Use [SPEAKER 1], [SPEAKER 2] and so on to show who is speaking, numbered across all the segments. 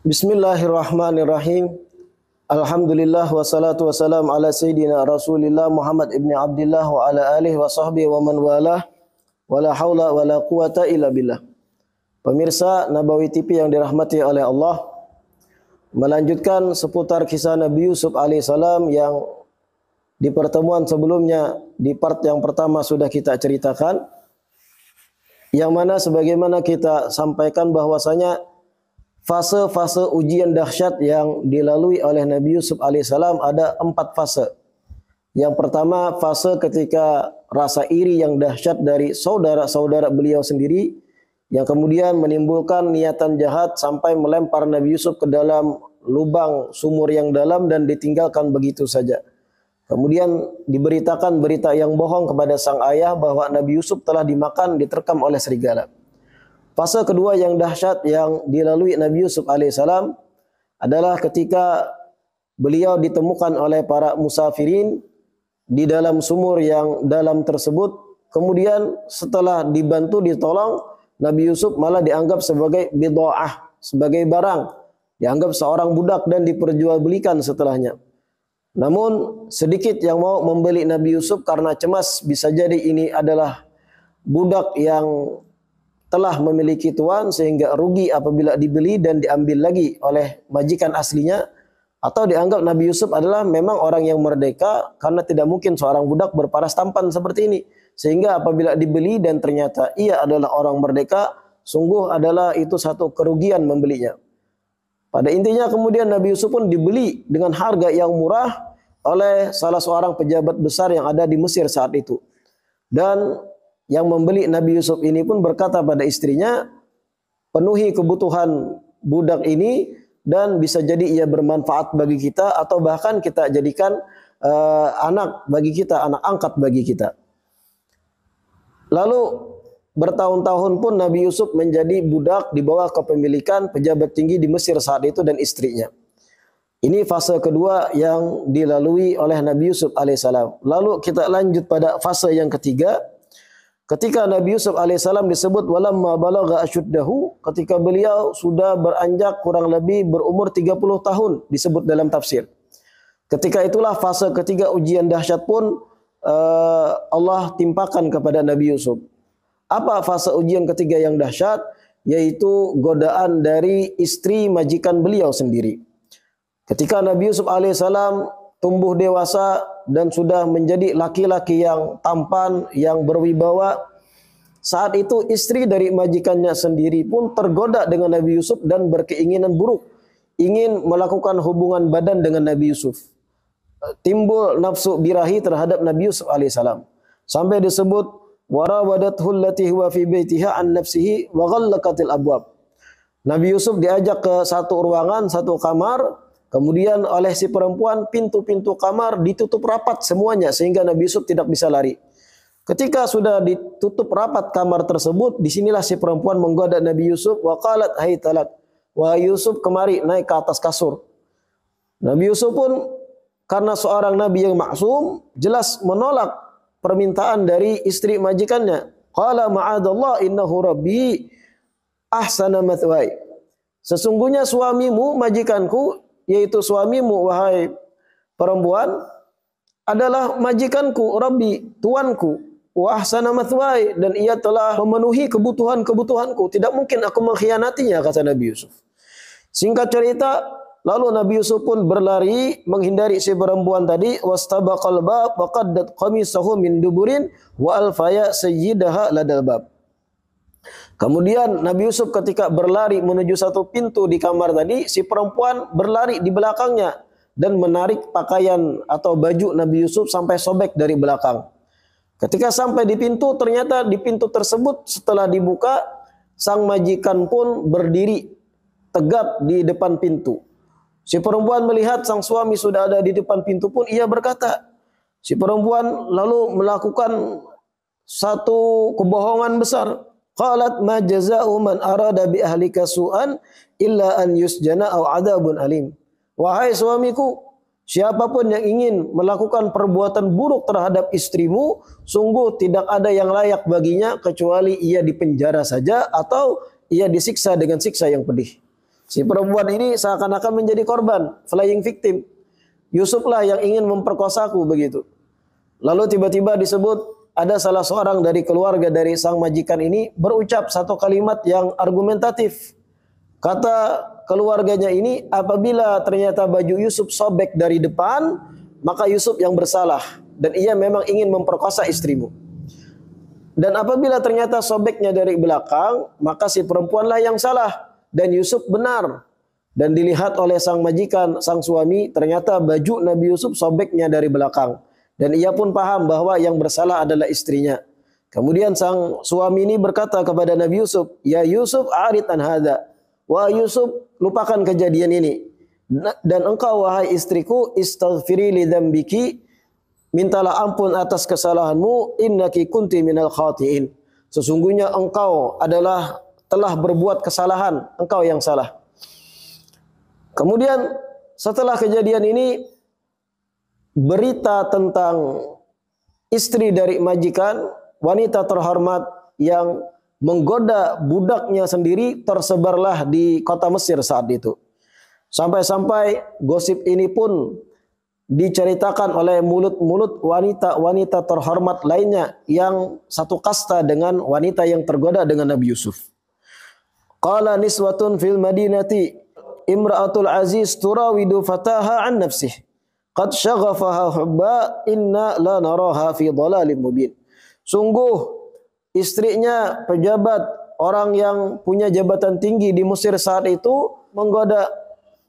[SPEAKER 1] Bismillahirrahmanirrahim. Alhamdulillah wassalatu wassalam ala sayyidina Rasulillah Muhammad ibni Abdullah wa ala alihi wa sahbihi wa man walah. Wala haula wala quwata illa billah. Pemirsa Nabawi TV yang dirahmati oleh Allah melanjutkan seputar kisah Nabi Yusuf alaihissalam yang di pertemuan sebelumnya di part yang pertama sudah kita ceritakan yang mana sebagaimana kita sampaikan bahwasanya fase-fase ujian dahsyat yang dilalui oleh Nabi Yusuf alaihissalam ada empat fase. Yang pertama fase ketika rasa iri yang dahsyat dari saudara-saudara beliau sendiri yang kemudian menimbulkan niatan jahat sampai melempar Nabi Yusuf ke dalam lubang sumur yang dalam dan ditinggalkan begitu saja. Kemudian diberitakan berita yang bohong kepada sang ayah bahwa Nabi Yusuf telah dimakan diterkam oleh serigala. Fase kedua yang dahsyat yang dilalui Nabi Yusuf alaihissalam adalah ketika beliau ditemukan oleh para musafirin di dalam sumur yang dalam tersebut. Kemudian setelah dibantu ditolong, Nabi Yusuf malah dianggap sebagai bid'ah, sebagai barang, dianggap seorang budak dan diperjualbelikan setelahnya. Namun sedikit yang mau membeli Nabi Yusuf karena cemas bisa jadi ini adalah budak yang telah memiliki tuan sehingga rugi apabila dibeli dan diambil lagi oleh majikan aslinya atau dianggap Nabi Yusuf adalah memang orang yang merdeka karena tidak mungkin seorang budak berparas tampan seperti ini sehingga apabila dibeli dan ternyata ia adalah orang merdeka sungguh adalah itu satu kerugian membelinya pada intinya kemudian Nabi Yusuf pun dibeli dengan harga yang murah oleh salah seorang pejabat besar yang ada di Mesir saat itu dan yang membeli Nabi Yusuf ini pun berkata pada istrinya, penuhi kebutuhan budak ini dan bisa jadi ia bermanfaat bagi kita atau bahkan kita jadikan uh, anak bagi kita, anak angkat bagi kita. Lalu bertahun-tahun pun Nabi Yusuf menjadi budak di bawah kepemilikan pejabat tinggi di Mesir saat itu dan istrinya. Ini fase kedua yang dilalui oleh Nabi Yusuf alaihissalam. Lalu kita lanjut pada fase yang ketiga, Ketika Nabi Yusuf alaihissalam disebut walamma balagha asyuddahu, ketika beliau sudah beranjak kurang lebih berumur 30 tahun disebut dalam tafsir. Ketika itulah fase ketiga ujian dahsyat pun eh, Allah timpakan kepada Nabi Yusuf. Apa fase ujian ketiga yang dahsyat? Yaitu godaan dari istri majikan beliau sendiri. Ketika Nabi Yusuf alaihissalam tumbuh dewasa dan sudah menjadi laki-laki yang tampan, yang berwibawa. Saat itu istri dari majikannya sendiri pun tergoda dengan Nabi Yusuf dan berkeinginan buruk. Ingin melakukan hubungan badan dengan Nabi Yusuf. Timbul nafsu birahi terhadap Nabi Yusuf alaihissalam. Sampai disebut وَرَوَدَتْهُ اللَّتِهُ وَفِي fi عَنْ an nafsihi wa Nabi Yusuf diajak ke satu ruangan, satu kamar, Kemudian oleh si perempuan pintu-pintu kamar ditutup rapat semuanya sehingga Nabi Yusuf tidak bisa lari. Ketika sudah ditutup rapat kamar tersebut, disinilah si perempuan menggoda Nabi Yusuf. Wakalat hai talat. wa Yusuf kemari naik ke atas kasur. Nabi Yusuf pun karena seorang nabi yang maksum jelas menolak permintaan dari istri majikannya. Qala ma'adallah innahu rabbi ahsana Sesungguhnya suamimu majikanku yaitu suamimu wahai perempuan adalah majikanku Rabbi tuanku wah ahsana dan ia telah memenuhi kebutuhan-kebutuhanku tidak mungkin aku mengkhianatinya kata Nabi Yusuf singkat cerita lalu Nabi Yusuf pun berlari menghindari si perempuan tadi wastabaqal bab wa kami qamisahu min duburin wa alfaya sayyidaha ladal bab Kemudian Nabi Yusuf ketika berlari menuju satu pintu di kamar tadi, si perempuan berlari di belakangnya dan menarik pakaian atau baju Nabi Yusuf sampai sobek dari belakang. Ketika sampai di pintu, ternyata di pintu tersebut setelah dibuka, sang majikan pun berdiri tegap di depan pintu. Si perempuan melihat sang suami sudah ada di depan pintu pun ia berkata, si perempuan lalu melakukan satu kebohongan besar Qalat ma jaza'u man arada bi ahlika su'an illa an yusjana aw adabun alim. Wahai suamiku, siapapun yang ingin melakukan perbuatan buruk terhadap istrimu, sungguh tidak ada yang layak baginya kecuali ia dipenjara saja atau ia disiksa dengan siksa yang pedih. Si perempuan ini seakan-akan menjadi korban, flying victim. Yusuflah yang ingin memperkosaku begitu. Lalu tiba-tiba disebut ada salah seorang dari keluarga dari sang majikan ini berucap satu kalimat yang argumentatif. Kata keluarganya ini, apabila ternyata baju Yusuf sobek dari depan, maka Yusuf yang bersalah dan ia memang ingin memperkosa istrimu. Dan apabila ternyata sobeknya dari belakang, maka si perempuanlah yang salah dan Yusuf benar. Dan dilihat oleh sang majikan, sang suami, ternyata baju Nabi Yusuf sobeknya dari belakang. Dan ia pun paham bahwa yang bersalah adalah istrinya. Kemudian sang suami ini berkata kepada Nabi Yusuf, Ya Yusuf arid an hadha. Wah Yusuf, lupakan kejadian ini. Dan engkau wahai istriku, istaghfiri li dhambiki, mintalah ampun atas kesalahanmu, innaki kunti minal khatiin. Sesungguhnya engkau adalah telah berbuat kesalahan, engkau yang salah. Kemudian setelah kejadian ini, berita tentang istri dari majikan, wanita terhormat yang menggoda budaknya sendiri tersebarlah di kota Mesir saat itu. Sampai-sampai gosip ini pun diceritakan oleh mulut-mulut wanita-wanita terhormat lainnya yang satu kasta dengan wanita yang tergoda dengan Nabi Yusuf. Qala niswatun fil madinati imra'atul aziz turawidu fataha an nafsih. Qad syaghafaha hubba inna la naraha fi dhalalim mubin. Sungguh istrinya pejabat orang yang punya jabatan tinggi di Mesir saat itu menggoda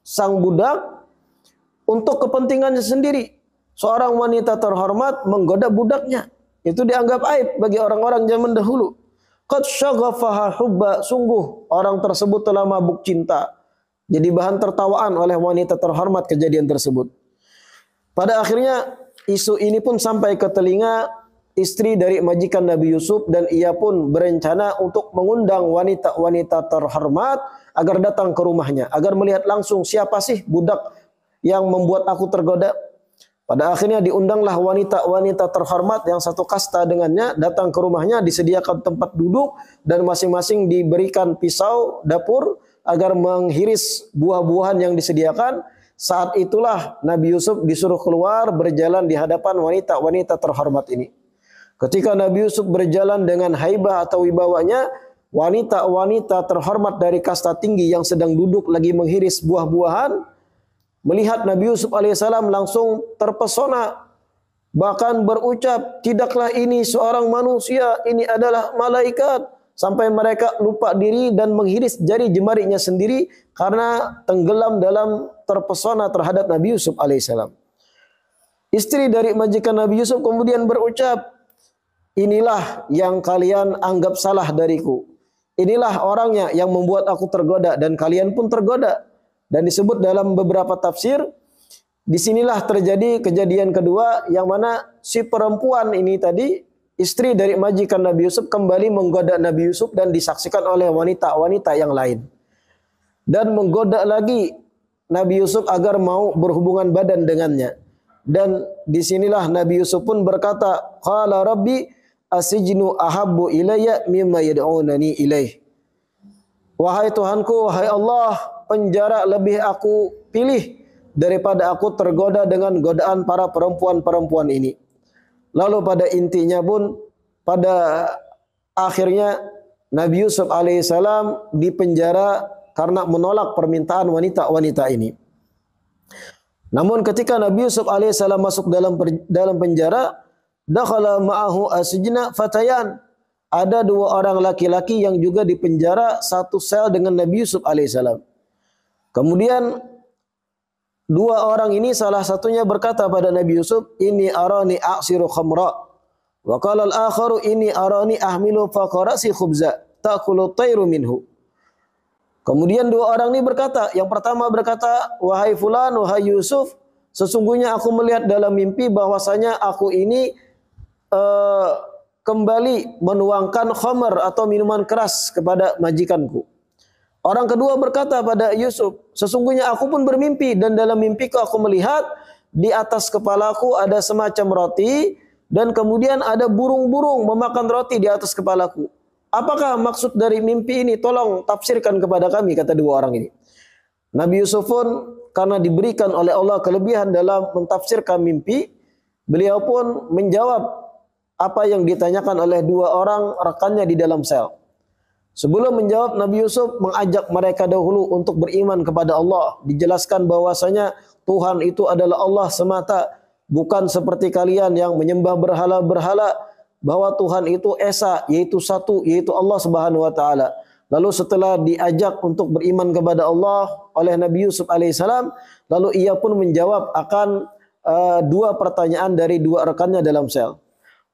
[SPEAKER 1] sang budak untuk kepentingannya sendiri. Seorang wanita terhormat menggoda budaknya. Itu dianggap aib bagi orang-orang zaman dahulu. Qad syaghafaha hubba, sungguh orang tersebut telah mabuk cinta. Jadi bahan tertawaan oleh wanita terhormat kejadian tersebut. Pada akhirnya isu ini pun sampai ke telinga istri dari majikan Nabi Yusuf dan ia pun berencana untuk mengundang wanita-wanita terhormat agar datang ke rumahnya agar melihat langsung siapa sih budak yang membuat aku tergoda. Pada akhirnya diundanglah wanita-wanita terhormat yang satu kasta dengannya datang ke rumahnya disediakan tempat duduk dan masing-masing diberikan pisau dapur agar menghiris buah-buahan yang disediakan saat itulah Nabi Yusuf disuruh keluar berjalan di hadapan wanita-wanita terhormat ini. Ketika Nabi Yusuf berjalan dengan haibah atau wibawanya, wanita-wanita terhormat dari kasta tinggi yang sedang duduk lagi menghiris buah-buahan, melihat Nabi Yusuf alaihissalam langsung terpesona bahkan berucap tidaklah ini seorang manusia ini adalah malaikat sampai mereka lupa diri dan menghiris jari jemarinya sendiri karena tenggelam dalam terpesona terhadap Nabi Yusuf alaihissalam. Istri dari majikan Nabi Yusuf kemudian berucap, "Inilah yang kalian anggap salah dariku. Inilah orangnya yang membuat aku tergoda dan kalian pun tergoda." Dan disebut dalam beberapa tafsir, disinilah terjadi kejadian kedua yang mana si perempuan ini tadi istri dari majikan Nabi Yusuf kembali menggoda Nabi Yusuf dan disaksikan oleh wanita-wanita yang lain. Dan menggoda lagi Nabi Yusuf agar mau berhubungan badan dengannya. Dan disinilah Nabi Yusuf pun berkata, Qala Rabbi asijnu ahabbu ilayya mimma yad'unani ilaih. Wahai Tuhanku, wahai Allah, penjara lebih aku pilih daripada aku tergoda dengan godaan para perempuan-perempuan ini. Lalu pada intinya pun pada akhirnya Nabi Yusuf alaihissalam dipenjara karena menolak permintaan wanita-wanita ini. Namun ketika Nabi Yusuf alaihissalam masuk dalam dalam penjara, dakhala ma'ahu asjina fatayan. Ada dua orang laki-laki yang juga dipenjara satu sel dengan Nabi Yusuf alaihissalam. Kemudian dua orang ini salah satunya berkata pada Nabi Yusuf, "Ini arani aksiru khamra." Wa qala al-akharu inni arani ahmilu faqarasi khubza ta'kulu minhu. Kemudian dua orang ini berkata, yang pertama berkata, "Wahai fulan, wahai Yusuf, sesungguhnya aku melihat dalam mimpi bahwasanya aku ini uh, kembali menuangkan khamar atau minuman keras kepada majikanku." Orang kedua berkata pada Yusuf, "Sesungguhnya aku pun bermimpi dan dalam mimpiku aku melihat di atas kepalaku ada semacam roti dan kemudian ada burung-burung memakan roti di atas kepalaku. Apakah maksud dari mimpi ini? Tolong tafsirkan kepada kami, kata dua orang ini. Nabi Yusuf pun karena diberikan oleh Allah kelebihan dalam mentafsirkan mimpi, beliau pun menjawab apa yang ditanyakan oleh dua orang rekannya di dalam sel. Sebelum menjawab Nabi Yusuf mengajak mereka dahulu untuk beriman kepada Allah. Dijelaskan bahwasanya Tuhan itu adalah Allah semata bukan seperti kalian yang menyembah berhala-berhala bahwa Tuhan itu esa yaitu satu yaitu Allah Subhanahu wa taala. Lalu setelah diajak untuk beriman kepada Allah oleh Nabi Yusuf alaihissalam, lalu ia pun menjawab akan uh, dua pertanyaan dari dua rekannya dalam sel.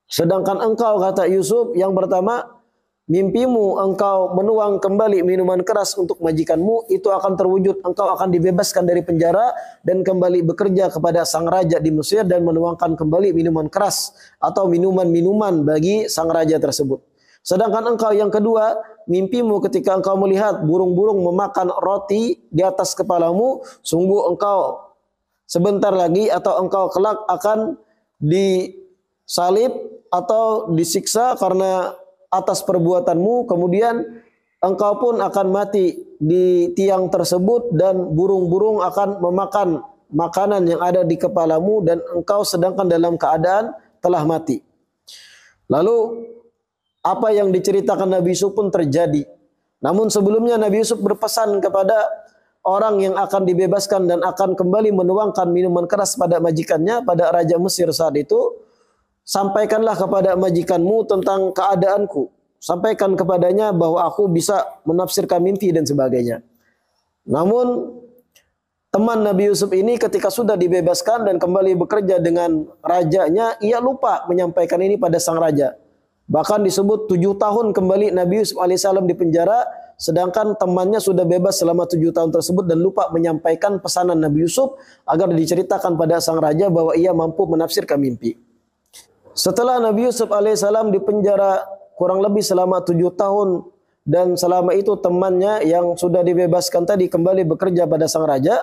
[SPEAKER 1] Sedangkan engkau kata Yusuf yang pertama mimpimu engkau menuang kembali minuman keras untuk majikanmu itu akan terwujud engkau akan dibebaskan dari penjara dan kembali bekerja kepada sang raja di Mesir dan menuangkan kembali minuman keras atau minuman-minuman bagi sang raja tersebut sedangkan engkau yang kedua mimpimu ketika engkau melihat burung-burung memakan roti di atas kepalamu sungguh engkau sebentar lagi atau engkau kelak akan disalib atau disiksa karena atas perbuatanmu kemudian engkau pun akan mati di tiang tersebut dan burung-burung akan memakan makanan yang ada di kepalamu dan engkau sedangkan dalam keadaan telah mati. Lalu apa yang diceritakan Nabi Yusuf pun terjadi. Namun sebelumnya Nabi Yusuf berpesan kepada orang yang akan dibebaskan dan akan kembali menuangkan minuman keras pada majikannya pada raja Mesir saat itu sampaikanlah kepada majikanmu tentang keadaanku. Sampaikan kepadanya bahwa aku bisa menafsirkan mimpi dan sebagainya. Namun teman Nabi Yusuf ini ketika sudah dibebaskan dan kembali bekerja dengan rajanya, ia lupa menyampaikan ini pada sang raja. Bahkan disebut tujuh tahun kembali Nabi Yusuf alaihissalam di penjara, sedangkan temannya sudah bebas selama tujuh tahun tersebut dan lupa menyampaikan pesanan Nabi Yusuf agar diceritakan pada sang raja bahwa ia mampu menafsirkan mimpi. Setelah Nabi Yusuf alaihissalam dipenjara kurang lebih selama tujuh tahun dan selama itu temannya yang sudah dibebaskan tadi kembali bekerja pada sang raja.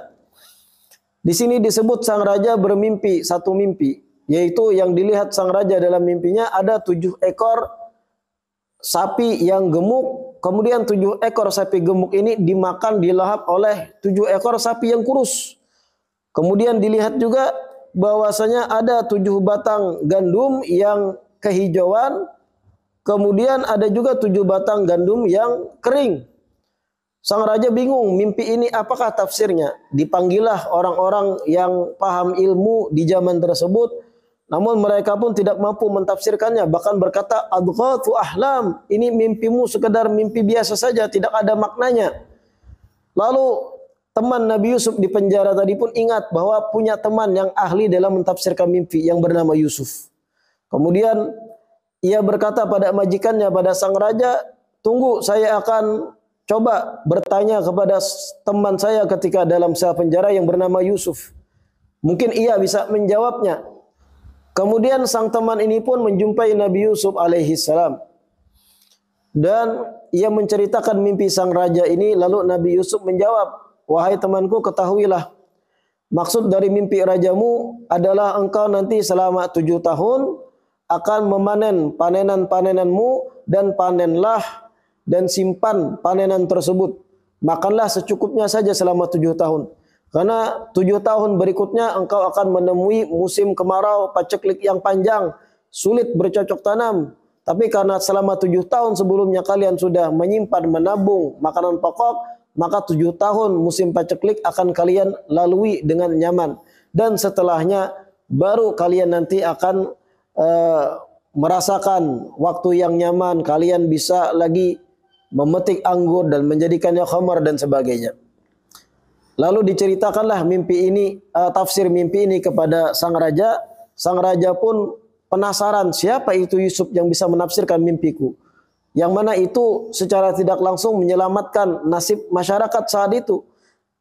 [SPEAKER 1] Di sini disebut sang raja bermimpi satu mimpi, yaitu yang dilihat sang raja dalam mimpinya ada tujuh ekor sapi yang gemuk, kemudian tujuh ekor sapi gemuk ini dimakan dilahap oleh tujuh ekor sapi yang kurus. Kemudian dilihat juga bahwasanya ada tujuh batang gandum yang kehijauan, kemudian ada juga tujuh batang gandum yang kering. Sang raja bingung, mimpi ini apakah tafsirnya? Dipanggillah orang-orang yang paham ilmu di zaman tersebut, namun mereka pun tidak mampu mentafsirkannya, bahkan berkata adghatu ahlam, ini mimpimu sekedar mimpi biasa saja, tidak ada maknanya. Lalu teman Nabi Yusuf di penjara tadi pun ingat bahwa punya teman yang ahli dalam mentafsirkan mimpi yang bernama Yusuf. Kemudian ia berkata pada majikannya, pada sang raja, tunggu saya akan coba bertanya kepada teman saya ketika dalam sel penjara yang bernama Yusuf. Mungkin ia bisa menjawabnya. Kemudian sang teman ini pun menjumpai Nabi Yusuf alaihi salam. Dan ia menceritakan mimpi sang raja ini lalu Nabi Yusuf menjawab, wahai temanku ketahuilah maksud dari mimpi rajamu adalah engkau nanti selama tujuh tahun akan memanen panenan-panenanmu dan panenlah dan simpan panenan tersebut. Makanlah secukupnya saja selama tujuh tahun. Karena tujuh tahun berikutnya engkau akan menemui musim kemarau, paceklik yang panjang, sulit bercocok tanam. Tapi karena selama tujuh tahun sebelumnya kalian sudah menyimpan, menabung makanan pokok, maka tujuh tahun musim paceklik akan kalian lalui dengan nyaman dan setelahnya baru kalian nanti akan e, merasakan waktu yang nyaman kalian bisa lagi memetik anggur dan menjadikannya khamar dan sebagainya lalu diceritakanlah mimpi ini e, tafsir mimpi ini kepada sang raja sang raja pun penasaran siapa itu Yusuf yang bisa menafsirkan mimpiku yang mana itu secara tidak langsung menyelamatkan nasib masyarakat saat itu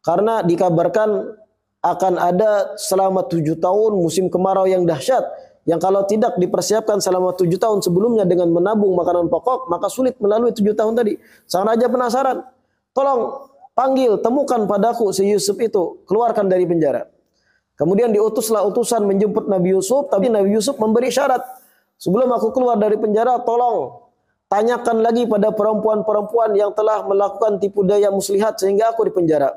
[SPEAKER 1] karena dikabarkan akan ada selama tujuh tahun musim kemarau yang dahsyat yang kalau tidak dipersiapkan selama tujuh tahun sebelumnya dengan menabung makanan pokok maka sulit melalui tujuh tahun tadi sang raja penasaran tolong panggil temukan padaku si Yusuf itu keluarkan dari penjara kemudian diutuslah utusan menjemput Nabi Yusuf tapi Nabi Yusuf memberi syarat sebelum aku keluar dari penjara tolong Tanyakan lagi pada perempuan-perempuan yang telah melakukan tipu daya muslihat sehingga aku dipenjara.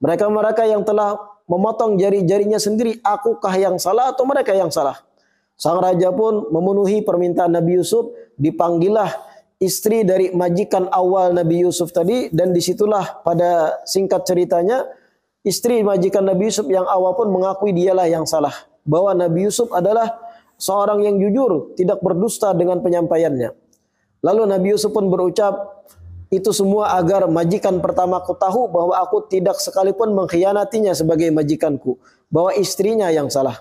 [SPEAKER 1] Mereka-mereka yang telah memotong jari-jarinya sendiri, akukah yang salah atau mereka yang salah? Sang raja pun memenuhi permintaan Nabi Yusuf, dipanggillah istri dari majikan awal Nabi Yusuf tadi dan disitulah pada singkat ceritanya istri majikan Nabi Yusuf yang awal pun mengakui dialah yang salah bahwa Nabi Yusuf adalah seorang yang jujur, tidak berdusta dengan penyampaiannya. Lalu Nabi Yusuf pun berucap, itu semua agar majikan pertamaku tahu bahwa aku tidak sekalipun mengkhianatinya sebagai majikanku, bahwa istrinya yang salah.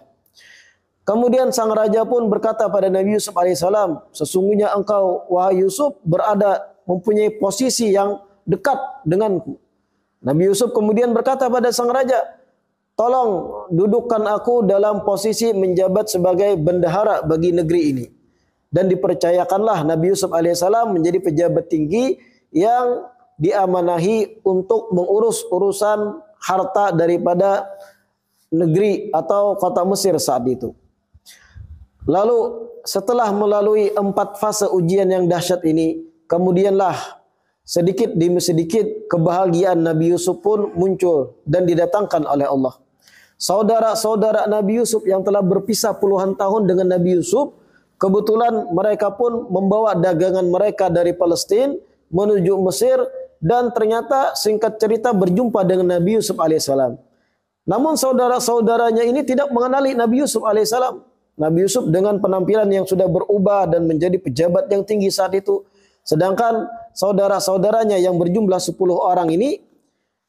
[SPEAKER 1] Kemudian sang raja pun berkata pada Nabi Yusuf alaihissalam, sesungguhnya engkau wahai Yusuf berada mempunyai posisi yang dekat denganku. Nabi Yusuf kemudian berkata pada sang raja, tolong dudukkan aku dalam posisi menjabat sebagai bendahara bagi negeri ini dan dipercayakanlah Nabi Yusuf alaihissalam menjadi pejabat tinggi yang diamanahi untuk mengurus urusan harta daripada negeri atau kota Mesir saat itu. Lalu setelah melalui empat fase ujian yang dahsyat ini, kemudianlah sedikit demi sedikit kebahagiaan Nabi Yusuf pun muncul dan didatangkan oleh Allah. Saudara-saudara Nabi Yusuf yang telah berpisah puluhan tahun dengan Nabi Yusuf Kebetulan mereka pun membawa dagangan mereka dari Palestina menuju Mesir dan ternyata singkat cerita berjumpa dengan Nabi Yusuf alaihissalam. Namun saudara-saudaranya ini tidak mengenali Nabi Yusuf alaihissalam. Nabi Yusuf dengan penampilan yang sudah berubah dan menjadi pejabat yang tinggi saat itu. Sedangkan saudara-saudaranya yang berjumlah 10 orang ini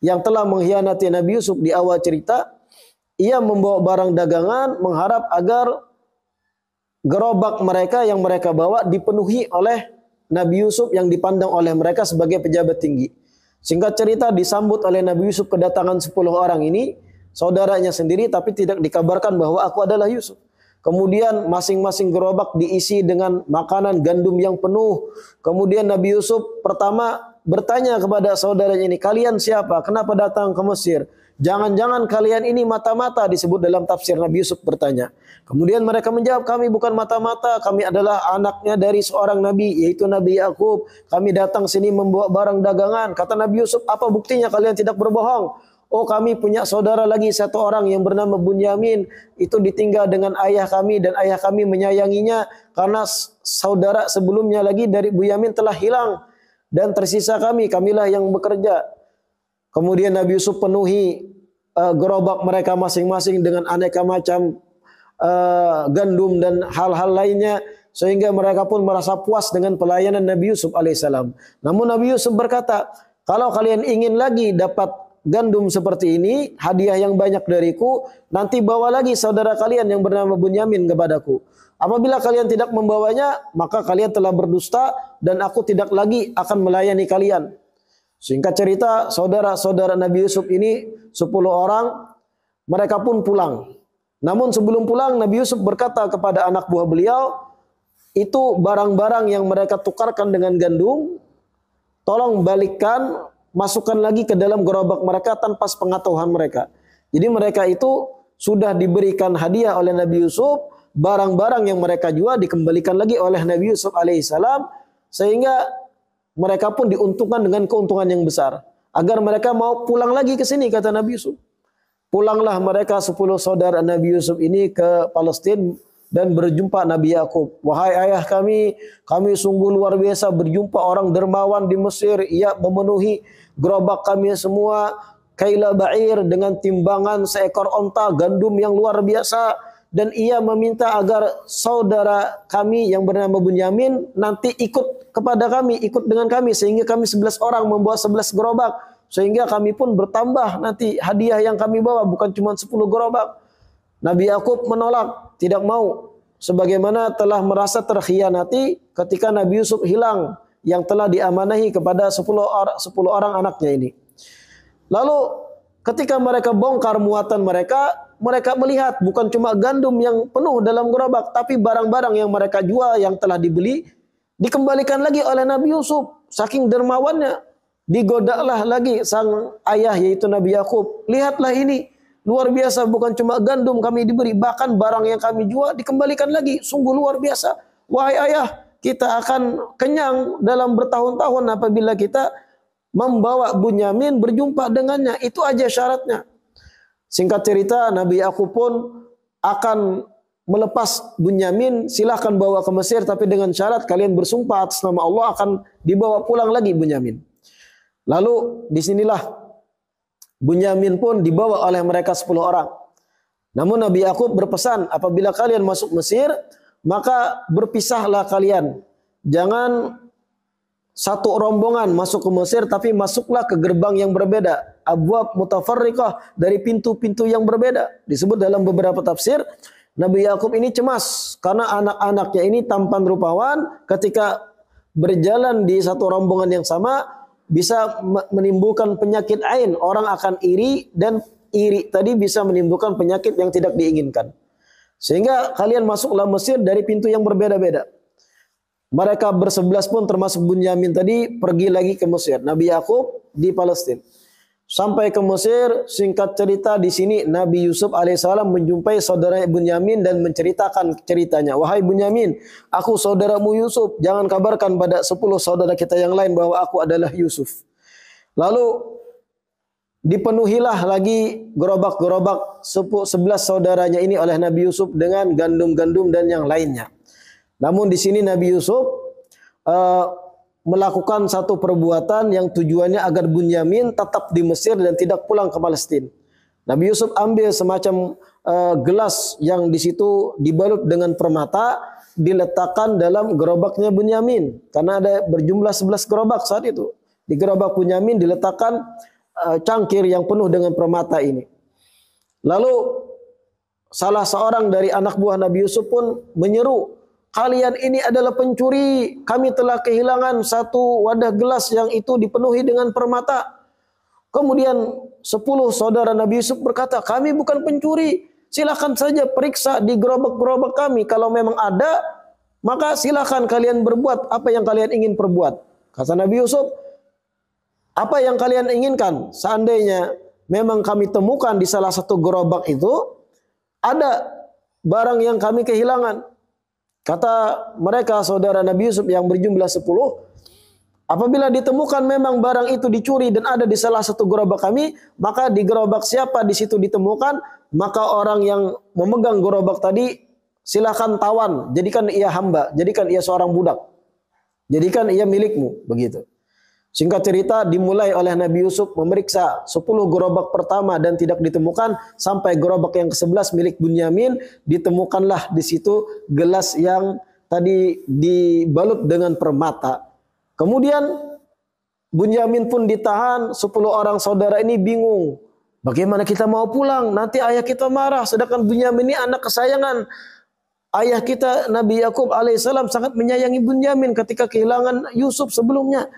[SPEAKER 1] yang telah mengkhianati Nabi Yusuf di awal cerita, ia membawa barang dagangan mengharap agar gerobak mereka yang mereka bawa dipenuhi oleh Nabi Yusuf yang dipandang oleh mereka sebagai pejabat tinggi. Singkat cerita disambut oleh Nabi Yusuf kedatangan 10 orang ini saudaranya sendiri tapi tidak dikabarkan bahwa aku adalah Yusuf. Kemudian masing-masing gerobak diisi dengan makanan gandum yang penuh. Kemudian Nabi Yusuf pertama bertanya kepada saudaranya ini, "Kalian siapa? Kenapa datang ke Mesir?" Jangan-jangan kalian ini mata-mata disebut dalam tafsir Nabi Yusuf bertanya. Kemudian mereka menjawab, kami bukan mata-mata, kami adalah anaknya dari seorang nabi yaitu Nabi Yakub. Kami datang sini membawa barang dagangan. Kata Nabi Yusuf, apa buktinya kalian tidak berbohong? Oh kami punya saudara lagi satu orang yang bernama Bunyamin itu ditinggal dengan ayah kami dan ayah kami menyayanginya karena saudara sebelumnya lagi dari Bunyamin telah hilang dan tersisa kami kamilah yang bekerja Kemudian Nabi Yusuf penuhi uh, gerobak mereka masing-masing dengan aneka macam uh, gandum dan hal-hal lainnya sehingga mereka pun merasa puas dengan pelayanan Nabi Yusuf alaihissalam. Namun Nabi Yusuf berkata, kalau kalian ingin lagi dapat gandum seperti ini, hadiah yang banyak dariku, nanti bawa lagi saudara kalian yang bernama Bunyamin kepadaku. Apabila kalian tidak membawanya, maka kalian telah berdusta dan aku tidak lagi akan melayani kalian. Singkat cerita, saudara-saudara Nabi Yusuf ini 10 orang, mereka pun pulang. Namun sebelum pulang, Nabi Yusuf berkata kepada anak buah beliau, itu barang-barang yang mereka tukarkan dengan gandum, tolong balikkan, masukkan lagi ke dalam gerobak mereka tanpa sepengetahuan mereka. Jadi mereka itu sudah diberikan hadiah oleh Nabi Yusuf, barang-barang yang mereka jual dikembalikan lagi oleh Nabi Yusuf alaihissalam, sehingga mereka pun diuntungkan dengan keuntungan yang besar. Agar mereka mau pulang lagi ke sini, kata Nabi Yusuf. Pulanglah mereka sepuluh saudara Nabi Yusuf ini ke Palestina dan berjumpa Nabi Yakub. Wahai ayah kami, kami sungguh luar biasa berjumpa orang dermawan di Mesir. Ia memenuhi gerobak kami semua. Kaila ba'ir dengan timbangan seekor onta gandum yang luar biasa dan ia meminta agar saudara kami yang bernama Bunyamin nanti ikut kepada kami, ikut dengan kami sehingga kami sebelas orang membawa sebelas gerobak sehingga kami pun bertambah nanti hadiah yang kami bawa bukan cuma sepuluh gerobak. Nabi Yakub menolak, tidak mau sebagaimana telah merasa terkhianati ketika Nabi Yusuf hilang yang telah diamanahi kepada sepuluh orang 10 orang anaknya ini. Lalu ketika mereka bongkar muatan mereka mereka melihat bukan cuma gandum yang penuh dalam gerobak, tapi barang-barang yang mereka jual yang telah dibeli dikembalikan lagi oleh Nabi Yusuf. Saking dermawannya, digodalah lagi sang ayah yaitu Nabi Yakub. Lihatlah ini luar biasa bukan cuma gandum kami diberi, bahkan barang yang kami jual dikembalikan lagi. Sungguh luar biasa. Wahai ayah, kita akan kenyang dalam bertahun-tahun apabila kita membawa Bunyamin berjumpa dengannya. Itu aja syaratnya. Singkat cerita, Nabi Yakub pun akan melepas Bunyamin, silahkan bawa ke Mesir, tapi dengan syarat kalian bersumpah atas nama Allah akan dibawa pulang lagi Bunyamin. Lalu disinilah Bunyamin pun dibawa oleh mereka 10 orang. Namun Nabi Yakub berpesan, apabila kalian masuk Mesir, maka berpisahlah kalian. Jangan satu rombongan masuk ke Mesir tapi masuklah ke gerbang yang berbeda abwab mutafarriqah dari pintu-pintu yang berbeda disebut dalam beberapa tafsir Nabi Yakub ini cemas karena anak-anaknya ini tampan rupawan ketika berjalan di satu rombongan yang sama bisa menimbulkan penyakit ain orang akan iri dan iri tadi bisa menimbulkan penyakit yang tidak diinginkan sehingga kalian masuklah Mesir dari pintu yang berbeda-beda mereka bersebelas pun termasuk Bunyamin tadi pergi lagi ke Mesir. Nabi Yakub di Palestina. Sampai ke Mesir, singkat cerita di sini Nabi Yusuf alaihissalam menjumpai saudara Bunyamin dan menceritakan ceritanya. Wahai Bunyamin, aku saudaramu Yusuf. Jangan kabarkan pada sepuluh saudara kita yang lain bahwa aku adalah Yusuf. Lalu dipenuhilah lagi gerobak-gerobak sebelas saudaranya ini oleh Nabi Yusuf dengan gandum-gandum dan yang lainnya. Namun di sini Nabi Yusuf uh, melakukan satu perbuatan yang tujuannya agar Bunyamin tetap di Mesir dan tidak pulang ke Palestina. Nabi Yusuf ambil semacam uh, gelas yang di situ dibalut dengan permata diletakkan dalam gerobaknya Bunyamin karena ada berjumlah 11 gerobak saat itu. Di gerobak Bunyamin diletakkan uh, cangkir yang penuh dengan permata ini. Lalu salah seorang dari anak buah Nabi Yusuf pun menyeru kalian ini adalah pencuri. Kami telah kehilangan satu wadah gelas yang itu dipenuhi dengan permata. Kemudian sepuluh saudara Nabi Yusuf berkata, kami bukan pencuri. Silahkan saja periksa di gerobak-gerobak kami. Kalau memang ada, maka silahkan kalian berbuat apa yang kalian ingin perbuat. Kata Nabi Yusuf, apa yang kalian inginkan? Seandainya memang kami temukan di salah satu gerobak itu, ada barang yang kami kehilangan Kata mereka saudara Nabi Yusuf yang berjumlah sepuluh, apabila ditemukan memang barang itu dicuri dan ada di salah satu gerobak kami, maka di gerobak siapa di situ ditemukan, maka orang yang memegang gerobak tadi silahkan tawan, jadikan ia hamba, jadikan ia seorang budak. Jadikan ia milikmu, begitu. Singkat cerita dimulai oleh Nabi Yusuf memeriksa 10 gerobak pertama dan tidak ditemukan sampai gerobak yang ke-11 milik Bunyamin ditemukanlah di situ gelas yang tadi dibalut dengan permata. Kemudian Bunyamin pun ditahan, 10 orang saudara ini bingung. Bagaimana kita mau pulang? Nanti ayah kita marah. Sedangkan Bunyamin ini anak kesayangan. Ayah kita Nabi Yakub alaihissalam sangat menyayangi Bunyamin ketika kehilangan Yusuf sebelumnya.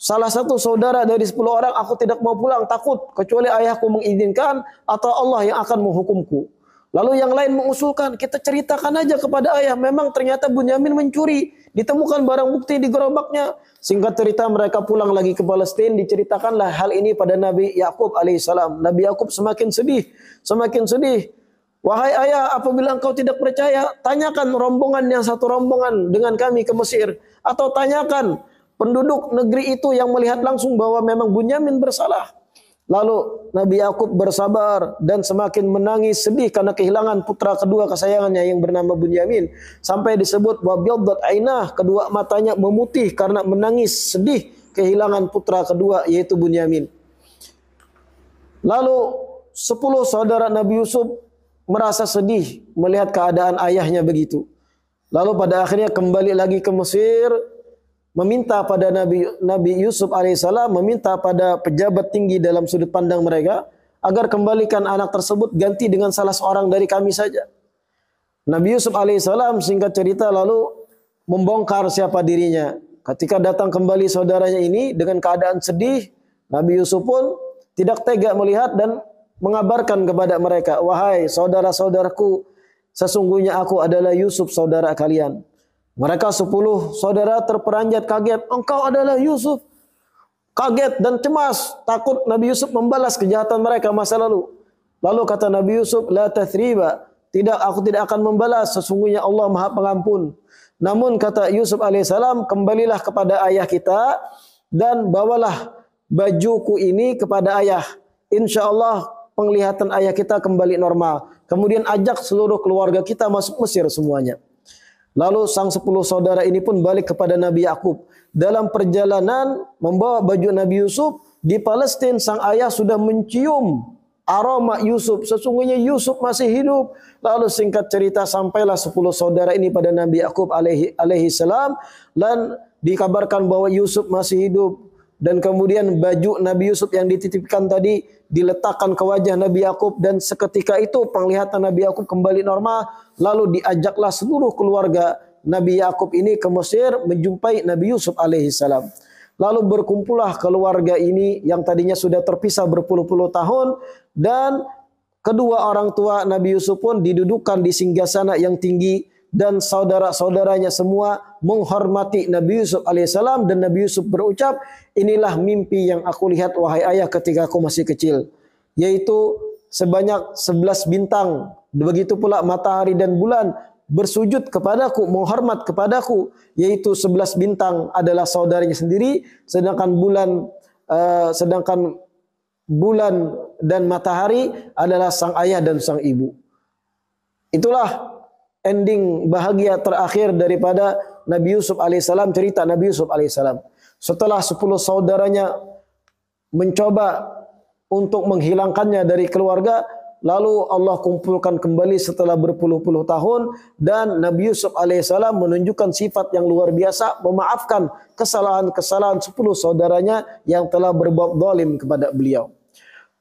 [SPEAKER 1] Salah satu saudara dari 10 orang aku tidak mau pulang takut kecuali ayahku mengizinkan atau Allah yang akan menghukumku. Lalu yang lain mengusulkan kita ceritakan aja kepada ayah memang ternyata Bunyamin mencuri, ditemukan barang bukti di gerobaknya. Singkat cerita mereka pulang lagi ke Palestina diceritakanlah hal ini pada Nabi Yakub alaihissalam. Nabi Yakub semakin sedih, semakin sedih. Wahai ayah, apabila engkau tidak percaya, tanyakan rombongan yang satu rombongan dengan kami ke Mesir. Atau tanyakan penduduk negeri itu yang melihat langsung bahwa memang Bunyamin bersalah. Lalu Nabi Yakub bersabar dan semakin menangis sedih karena kehilangan putra kedua kesayangannya yang bernama Bunyamin sampai disebut wabyaddat ainah kedua matanya memutih karena menangis sedih kehilangan putra kedua yaitu Bunyamin. Lalu sepuluh saudara Nabi Yusuf merasa sedih melihat keadaan ayahnya begitu. Lalu pada akhirnya kembali lagi ke Mesir meminta pada Nabi Nabi Yusuf alaihissalam meminta pada pejabat tinggi dalam sudut pandang mereka agar kembalikan anak tersebut ganti dengan salah seorang dari kami saja. Nabi Yusuf alaihissalam singkat cerita lalu membongkar siapa dirinya. Ketika datang kembali saudaranya ini dengan keadaan sedih, Nabi Yusuf pun tidak tega melihat dan mengabarkan kepada mereka, "Wahai saudara-saudaraku, sesungguhnya aku adalah Yusuf saudara kalian." Mereka sepuluh saudara terperanjat kaget. Engkau adalah Yusuf. Kaget dan cemas. Takut Nabi Yusuf membalas kejahatan mereka masa lalu. Lalu kata Nabi Yusuf, La tathriba. Tidak, aku tidak akan membalas. Sesungguhnya Allah maha pengampun. Namun kata Yusuf alaihissalam, kembalilah kepada ayah kita dan bawalah bajuku ini kepada ayah. Insya Allah penglihatan ayah kita kembali normal. Kemudian ajak seluruh keluarga kita masuk Mesir semuanya. Lalu sang sepuluh saudara ini pun balik kepada Nabi Yakub. Dalam perjalanan membawa baju Nabi Yusuf di Palestina sang ayah sudah mencium aroma Yusuf. Sesungguhnya Yusuf masih hidup. Lalu singkat cerita sampailah sepuluh saudara ini pada Nabi Yakub alaihi, alaihi salam dan dikabarkan bahwa Yusuf masih hidup dan kemudian baju Nabi Yusuf yang dititipkan tadi diletakkan ke wajah Nabi Yakub dan seketika itu penglihatan Nabi Yakub kembali normal lalu diajaklah seluruh keluarga Nabi Yakub ini ke Mesir menjumpai Nabi Yusuf alaihi salam. Lalu berkumpullah keluarga ini yang tadinya sudah terpisah berpuluh-puluh tahun dan kedua orang tua Nabi Yusuf pun didudukan di singgasana yang tinggi dan saudara-saudaranya semua menghormati Nabi Yusuf alaihissalam dan Nabi Yusuf berucap, inilah mimpi yang aku lihat wahai ayah ketika aku masih kecil. Yaitu sebanyak sebelas bintang. Begitu pula matahari dan bulan bersujud kepadaku, menghormat kepadaku. Yaitu sebelas bintang adalah saudaranya sendiri, sedangkan bulan uh, sedangkan bulan dan matahari adalah sang ayah dan sang ibu. Itulah ending bahagia terakhir daripada Nabi Yusuf alaihissalam cerita Nabi Yusuf alaihissalam setelah sepuluh saudaranya mencoba untuk menghilangkannya dari keluarga lalu Allah kumpulkan kembali setelah berpuluh-puluh tahun dan Nabi Yusuf alaihissalam menunjukkan sifat yang luar biasa memaafkan kesalahan-kesalahan sepuluh saudaranya yang telah berbuat zalim kepada beliau.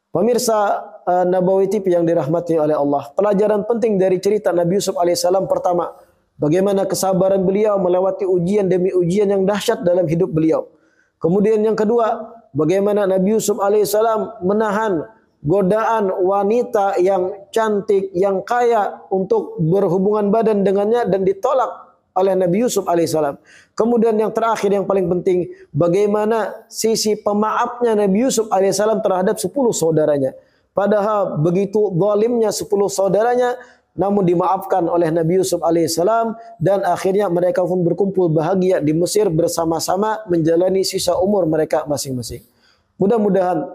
[SPEAKER 1] Pemirsa eh, Nabawi TV yang dirahmati oleh Allah. Pelajaran penting dari cerita Nabi Yusuf alaihissalam pertama, Bagaimana kesabaran beliau melewati ujian demi ujian yang dahsyat dalam hidup beliau. Kemudian yang kedua, bagaimana Nabi Yusuf alaihissalam menahan godaan wanita yang cantik, yang kaya untuk berhubungan badan dengannya dan ditolak oleh Nabi Yusuf alaihissalam. Kemudian yang terakhir yang paling penting, bagaimana sisi pemaafnya Nabi Yusuf alaihissalam terhadap 10 saudaranya. Padahal begitu zalimnya 10 saudaranya namun dimaafkan oleh Nabi Yusuf alaihissalam dan akhirnya mereka pun berkumpul bahagia di Mesir bersama-sama menjalani sisa umur mereka masing-masing. Mudah-mudahan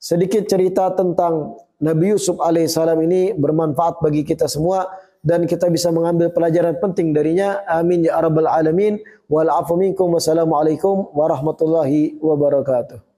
[SPEAKER 1] sedikit cerita tentang Nabi Yusuf alaihissalam ini bermanfaat bagi kita semua dan kita bisa mengambil pelajaran penting darinya. Amin ya rabbal alamin. Wal afu warahmatullahi wabarakatuh.